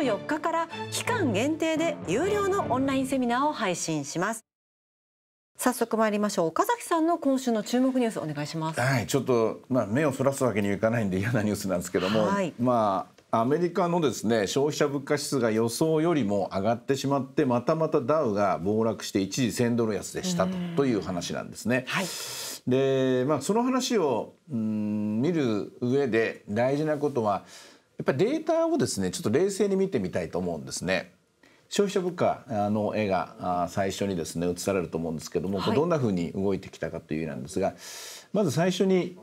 24日から期間限定で有料のオンラインセミナーを配信します早速参りましょう岡崎さんの今週の注目ニュースお願いしますはいちょっとまあ目をそらすわけにはいかないんで嫌なニュースなんですけども、はい、まあアメリカのですね消費者物価指数が予想よりも上がってしまってまたまたダウが暴落して一時1000ドル安でしたとという話なんですね。はい、で、まあ、その話をうん見る上で大事なことはやっぱりデータをですねちょっと冷静に見てみたいと思うんですね。消費者物価の絵が最初にですね映されると思うんですけども、はい、どんなふうに動いてきたかというなんですがまず最初に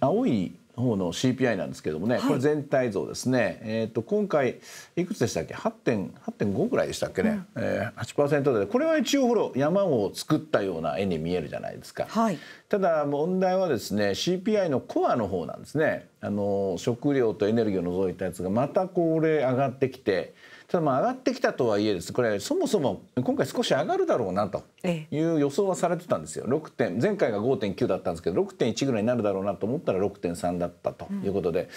青い方の CPI なんですけれどもね、はい、これ全体像ですね、えーと、と今回いくつでしたっけ8.5ぐらいでしたっけね、うん、えー、8%でこれは一応ほら山を作ったような絵に見えるじゃないですか、はい、ただ問題はですね CPI のコアの方なんですねあの食料とエネルギーを除いたやつがまたこれ上がってきて。ただまあ上がってきたとはいえですこれそもそも今回少し上がるだろうなという予想はされてたんですよ。6点前回が5.9だったんですけど6.1ぐらいになるだろうなと思ったら6.3だったということで、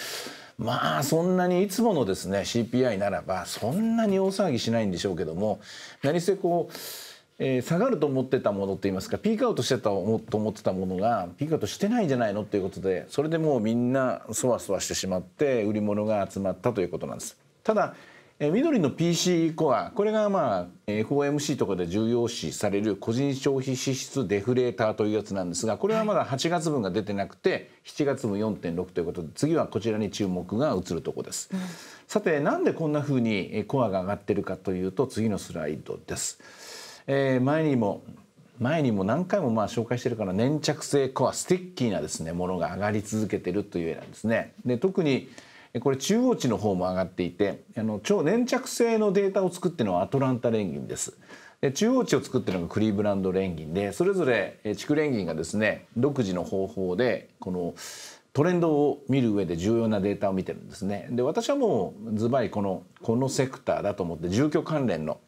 うん、まあそんなにいつものですね CPI ならばそんなに大騒ぎしないんでしょうけども何せこう。えー、下がると思ってたものといいますかピークアウトしてたと思ってたものがピークアウトしてないんじゃないのということでそれでもうみんなそわそわしてしまって売り物が集まったということなんです。ただえ緑の PC コアこれがまあ FOMC とかで重要視される個人消費支出デフレーターというやつなんですがこれはまだ8月分が出てなくて7月分4.6ということで次はこちらに注目が移るとこです、うん、さてなんでこんなふうにコアが上がってるかというと次のスライドです、えー、前にも前にも何回もまあ紹介してるから粘着性コアスティッキーなですねものが上がり続けてるという絵なんですねで特にこれ中央値の方も上がっていてあの超粘着性のデータを作ってるのはアトランタギンです。で中央値を作ってるのがクリーブランドギンでそれぞれ地区連銀がですね独自の方法でこのトレンドを見る上で重要なデータを見てるんですね。で私はもうズバリこのこのセクターだと思って住居関連の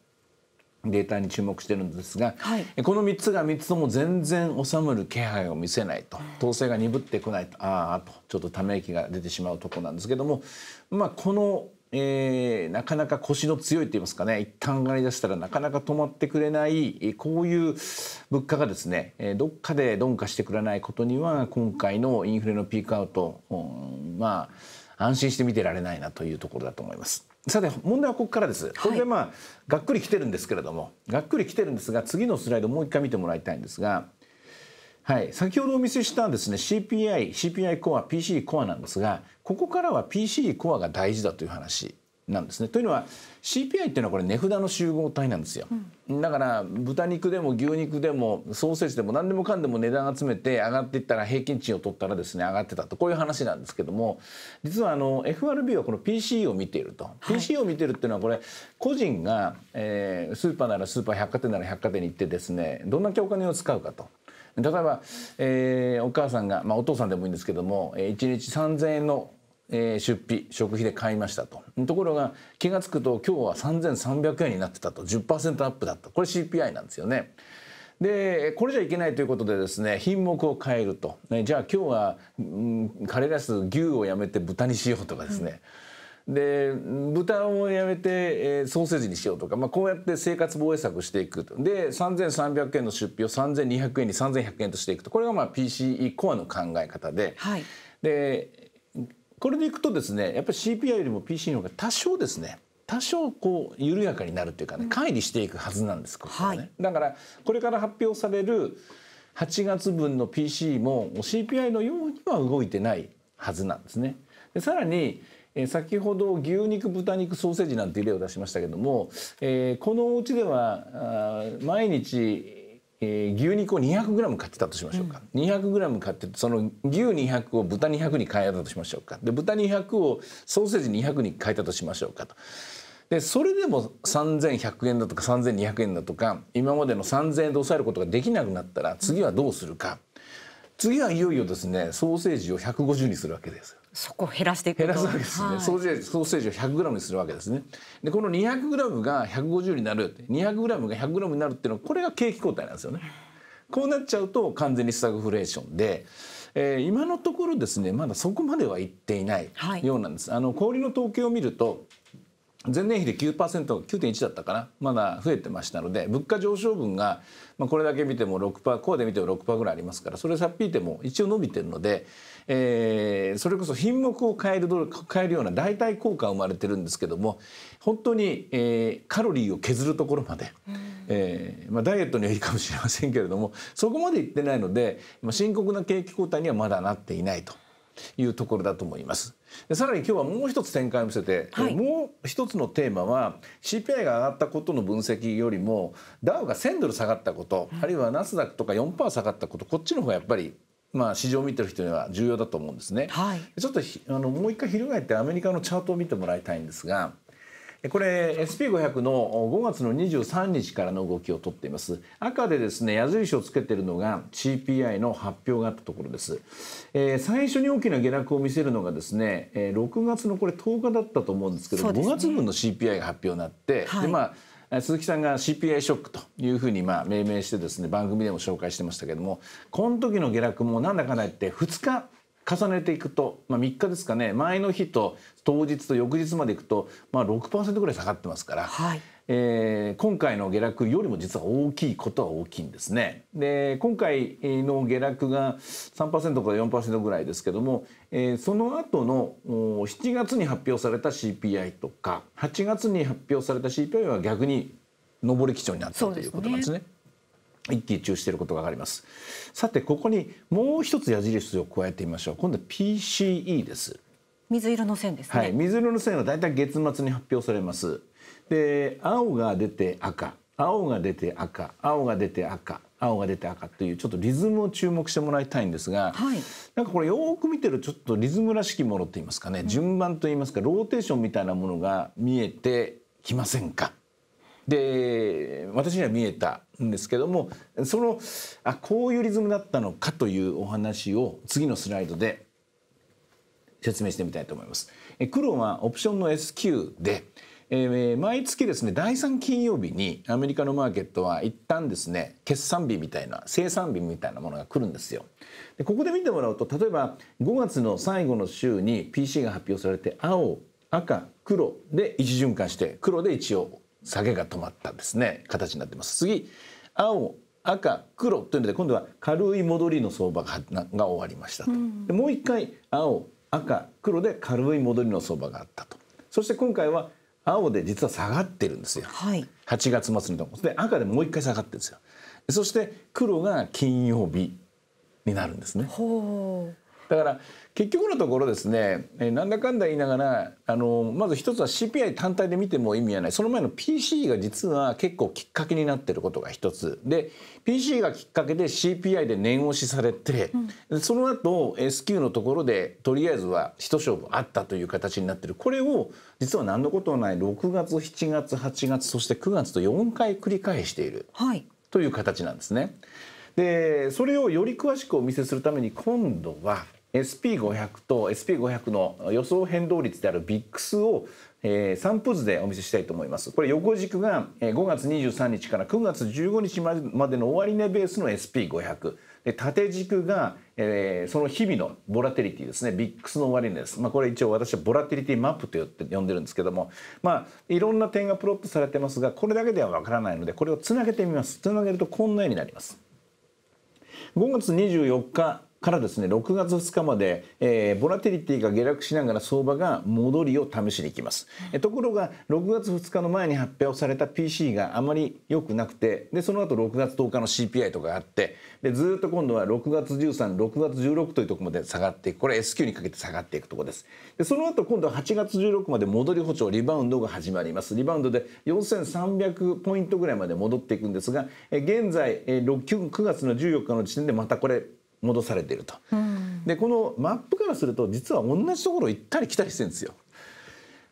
データに注目してるんですが、はい、この3つが3つとも全然収まる気配を見せないと統制が鈍ってこないとああとちょっとため息が出てしまうとこなんですけども、まあ、この、えー、なかなか腰の強いと言いますかね一旦上がりだしたらなかなか止まってくれないこういう物価がですねどっかで鈍化してくれないことには今回のインフレのピークアウト、うん、まあ安心して見てられないなというところだと思います。さて問題はここからです、これでまあがっくりきてるんですけれどもがっくりきてるんですが次のスライドもう一回見てもらいたいんですが、はい、先ほどお見せしたですね CPI、CPI コア、PC コアなんですがここからは PC コアが大事だという話なんですね。というのは CPI っていうのはこれ値札の集合体なんですよ、うん、だから豚肉でも牛肉でもソーセージでも何でもかんでも値段集めて上がっていったら平均値を取ったらですね上がってたとこういう話なんですけども実はあの FRB はこの PC を見ていると、はい、PC を見てるっていうのはこれ個人が、えー、スーパーならスーパー百貨店なら百貨店に行ってですねどんなお金を使うかと。例えば、えー、お母さんが、まあ、お父さんでもいいんですけども、えー、1日3,000円のえ出費食費で買いましたとところが気が付くと今日は3300円になってたと10%アップだったこれ CPI なんですよね。でこれじゃいけないということでですね品目を変えると、じゃあ今日は、うん、カレーライス牛をやめて豚にしようとかですね、で豚をやめて、えー、ソーセージにしようとか、まあ、こうやって生活防衛策していくとで3300円の出費を3200円に3100円としていくとこれがまあ PCE コアの考え方ではい、でこれでいくとですねやっぱり CPI よりも PC の方が多少ですね多少こう緩やかになるというかね乖離していくはずなんですここ、ね、はい、だからこれから発表される8月分の PC も CPI のようには動いてないはずなんですね。でさらにえ先ほど牛肉豚肉ソーセージなんて例を出しましたけども、えー、このお家ではあ毎日えー、牛肉を 200g 買ってたとしましょうか、うん、200g 買ってその牛200を豚200に変えたとしましょうかで豚200をソーセージ200に変えたとしましょうかと。でそれでも3100円だとか3200円だとか今までの3000円で抑えることができなくなったら次はどうするか次はいよいよですねソーセージを150にするわけですそこ減らしていく減らすわけですね、はい、ソーセージソーセージを 100g にするわけですねでこの 200g が150になる 200g が 100g になるっていうのはこれが景気後退なんですよねこうなっちゃうと完全にスタグフレーションで、えー、今のところですねまだそこまではいっていないようなんです、はい、あの氷の統計を見ると前年比で 9%9.1 だったかなまだ増えてましたので物価上昇分が、まあ、これだけ見ても6%コアで見ても6%ぐらいありますからそれをさっぴいても一応伸びてるので、えー、それこそ品目を変える変えるような代替効果が生まれてるんですけども本当に、えー、カロリーを削るところまで、えー、まあ、ダイエットにはいいかもしれませんけれどもそこまでいってないので、まあ、深刻な景気後退にはまだなっていないと。いうところだと思います。さらに今日はもう一つ展開を見せて、はい、もう一つのテーマは CPI が上がったことの分析よりもダウが1000ドル下がったこと、あるいはナスダックとか4%下がったことこっちの方がやっぱりまあ、市場を見てる人には重要だと思うんですね。はい、ちょっとあのもう一回翻ってアメリカのチャートを見てもらいたいんですがこれ SP500 の5月の23日からの動きをとっています赤でですね矢印をつけてるのが CPI の発表があったところです、えー、最初に大きな下落を見せるのがですね6月のこれ10日だったと思うんですけど、ね、5月分の CPI が発表になって、はい、でまあ鈴木さんが CPI ショックというふうにまあ命名してですね番組でも紹介してましたけどもこの時の下落もなんだかんだ言って2日重ねていくと、まあ、3日ですかね前の日と当日と翌日までいくと、まあ6、6%ぐらい下がってますから、はい、えー、今回の下落よりも実は大きいことは大きいんですね。で今回の下落が3%から4%ぐらいですけども、えー、その後の7月に発表された CPI とか8月に発表された CPI は逆に上り基調になったということなんですね。一喜一憂していることが分かりますさてここにもう一つ矢印を加えてみましょう今度は PCE です水色の線ですね、はい、水色の線はだいたい月末に発表されますで青が出て赤青が出て赤青が出て赤青が出て赤というちょっとリズムを注目してもらいたいんですが、はい、なんかこれよく見てるちょっとリズムらしきものって言いますかね、うん、順番と言いますかローテーションみたいなものが見えてきませんかで私には見えたんですけどもそのあこういうリズムだったのかというお話を次のスライドで説明してみたいと思います。黒はオプションの SQ でえー、毎月ですね第3金曜日にアメリカのマーケットは一旦ですね決算日みたいな生産日みたいなものが来るんですよ。でここで見てもらうと例えば5月の最後の週に PC が発表されて青赤黒で一巡回して黒で一応下げが止まったですね形になってます次青赤黒というので今度は軽い戻りの相場がが終わりましたと、でもう一回青赤黒で軽い戻りの相場があったとそして今回は青で実は下がってるんですよ、はい、8月末にとで赤でもう一回下がってるんですよそして黒が金曜日になるんですねだから結局のところですね、えなんだかんだ言いながらあのまず一つは CPI 単体で見ても意味はないその前の p c が実は結構きっかけになってることが一つで p c がきっかけで CPI で念押しされて、うん、その後 S q のところでとりあえずは一勝負あったという形になってるこれを実は何のことない6月7月8月そして9月と4回繰り返している、はい、という形なんですね。でそれをより詳しくお見せするために今度は SP500 と SP500 の予想変動率である VIX を散布図でお見せしたいと思います。これ横軸が5月23日から9月15日までの終値ベースの SP500 で縦軸が、えー、その日々のボラテリティですねビックスの終値です、まあ、これ一応私はボラテリティマップとって呼んでるんですけどもまあいろんな点がプロットされてますがこれだけではわからないのでこれをつなげてみますつなげるとこんな絵になります。5月24日からですね6月2日まで、えー、ボラテリティが下落しながら相場が戻りを試しにいきます、うん、ところが6月2日の前に発表された PC があまり良くなくてでその後6月10日の CPI とかがあってでずっと今度は6月136月16というとこまで下がっていくこれ S q にかけて下がっていくとこですでその後今度は8月16まで戻り歩調リバウンドが始まりますリバウンドで4300ポイントぐらいまで戻っていくんですが現在9月の14日の時点でまたこれ戻されていると、うん、でこのマップからすると実は同じところ行ったり来たりしてるんですよ。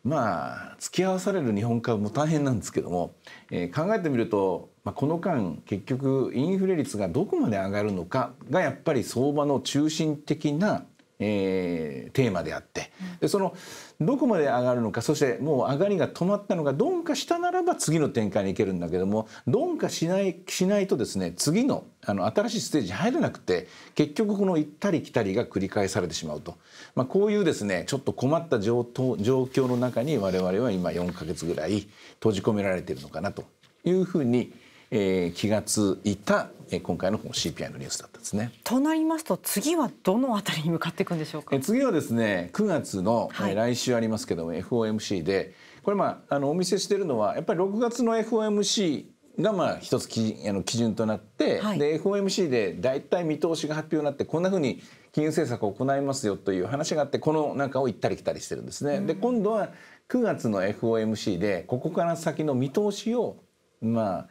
まあ付き合わされる日本株も大変なんですけども、えー、考えてみると、まあ、この間結局インフレ率がどこまで上がるのかがやっぱり相場の中心的なえー、テーマであってでそのどこまで上がるのかそしてもう上がりが止まったのが鈍化したならば次の展開に行けるんだけども鈍化しないしないとですね次のあの新しいステージ入れなくて結局この行ったり来たりが繰り返されてしまうと、まあ、こういうですねちょっと困った状況の中に我々は今4か月ぐらい閉じ込められているのかなというふうにえー、気がついた、えー、今回のこの CPI のニュースだったですね。となりますと次はどのあたりに向かっていくんでしょうか。えー、次はですね9月の、はい、えー、来週ありますけども FOMC でこれまああのお見せしているのはやっぱり6月の FOMC がまあ一つ基あの基準となって、はい、で FOMC で大体見通しが発表になってこんなふうに金融政策を行いますよという話があってこの中を行ったり来たりしてるんですね。うん、で今度は9月の FOMC でここから先の見通しをまあ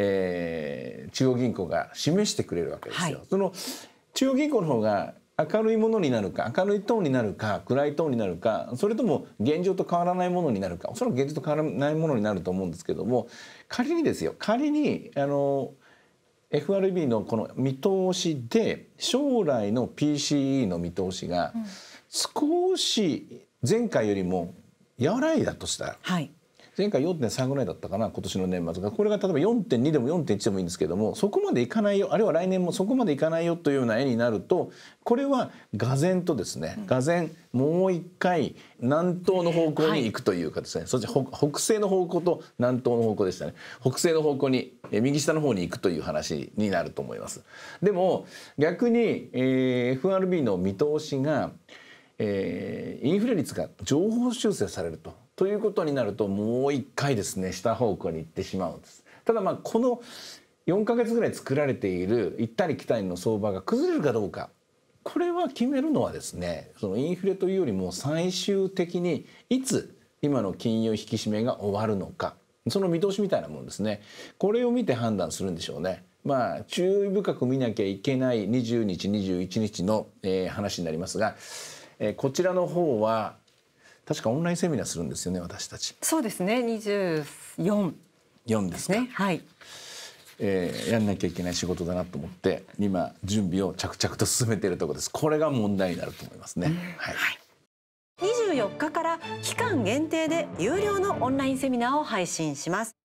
えー、中央銀行が示してくれるわけですよ。はい、その中央銀行の方が明るいものになるか明るいトーンになるか暗いトーンになるかそれとも現状と変わらないものになるかおそらく現状と変わらないものになると思うんですけども仮にですよ仮にあの FRB のこの見通しで将来の PCE の見通しが少し前回よりも和らいだとしたら、はい、前回4.3ぐらいだったかな今年の年末がこれが例えば4.2でも4.1でもいいんですけどもそこまでいかないよあるいは来年もそこまでいかないよというような絵になるとこれは俄然とですね俄然もう一回南東の方向に行くというかですね、そっち北西の方向と南東の方向でしたね北西の方向に右下の方に行くという話になると思います。でも逆に、えー、FRB の見通しがえー、インフレ率が情報修正されるとということになるともう一回ですね下方向に行ってしまうんです。ただまあこの4ヶ月ぐらい作られている行ったり来たりの相場が崩れるかどうかこれは決めるのはですねそのインフレというよりも最終的にいつ今の金融引き締めが終わるのかその見通しみたいなもんですねこれを見て判断するんでしょうね。まあ、注意深く見なきゃいけない20日21日の、えー、話になりますが、えー、こちらの方は確かオンラインセミナーするんですよね私たちそうですね24四ですねはいえー、やんなきゃいけない仕事だなと思って今準備を着々と進めているところですこれが問題になると思いますね、うん、はい、24日から期間限定で有料のオンラインセミナーを配信します